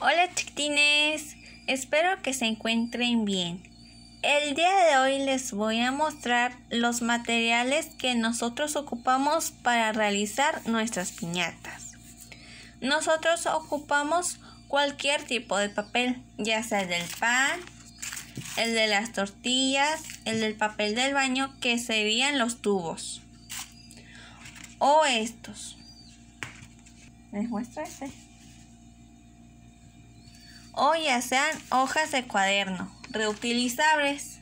Hola chiquitines, espero que se encuentren bien. El día de hoy les voy a mostrar los materiales que nosotros ocupamos para realizar nuestras piñatas. Nosotros ocupamos cualquier tipo de papel, ya sea el del pan, el de las tortillas, el del papel del baño, que serían los tubos. O estos. Les muestro este o ya sean hojas de cuaderno, reutilizables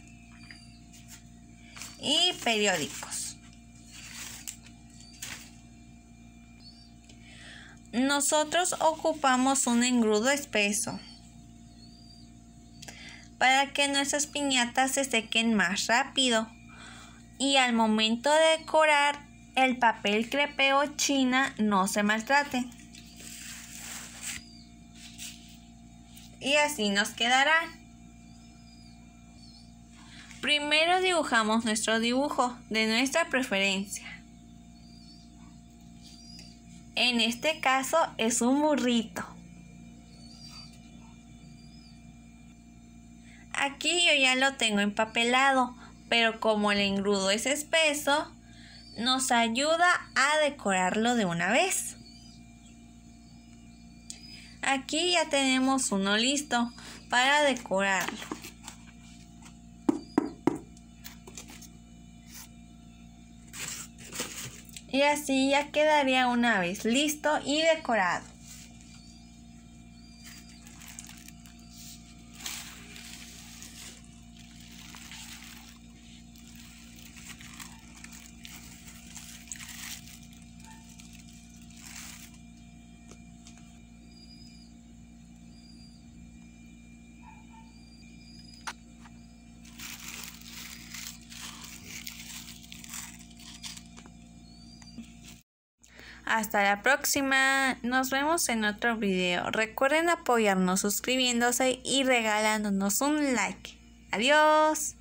y periódicos. Nosotros ocupamos un engrudo espeso para que nuestras piñatas se sequen más rápido y al momento de decorar el papel crepeo china no se maltrate. y así nos quedará. Primero dibujamos nuestro dibujo de nuestra preferencia. En este caso es un burrito. Aquí yo ya lo tengo empapelado, pero como el engrudo es espeso, nos ayuda a decorarlo de una vez. Aquí ya tenemos uno listo para decorarlo. Y así ya quedaría una vez listo y decorado. hasta la próxima. Nos vemos en otro video. Recuerden apoyarnos suscribiéndose y regalándonos un like. Adiós.